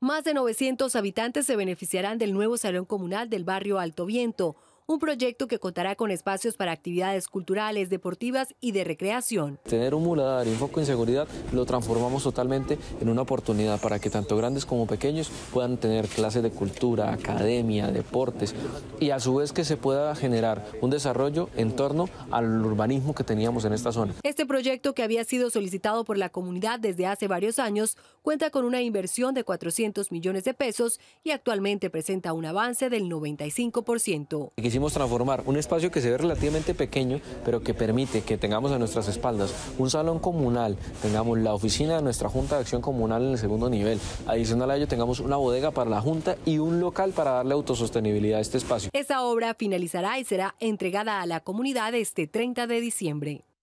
Más de 900 habitantes se beneficiarán del nuevo Salón Comunal del barrio Alto Viento, un proyecto que contará con espacios para actividades culturales, deportivas y de recreación. Tener un muladar y un foco en seguridad lo transformamos totalmente en una oportunidad para que tanto grandes como pequeños puedan tener clases de cultura, academia, deportes y a su vez que se pueda generar un desarrollo en torno al urbanismo que teníamos en esta zona. Este proyecto que había sido solicitado por la comunidad desde hace varios años cuenta con una inversión de 400 millones de pesos y actualmente presenta un avance del 95% transformar un espacio que se ve relativamente pequeño, pero que permite que tengamos a nuestras espaldas un salón comunal, tengamos la oficina de nuestra Junta de Acción Comunal en el segundo nivel. Adicional a ello, tengamos una bodega para la Junta y un local para darle autosostenibilidad a este espacio. Esta obra finalizará y será entregada a la comunidad este 30 de diciembre.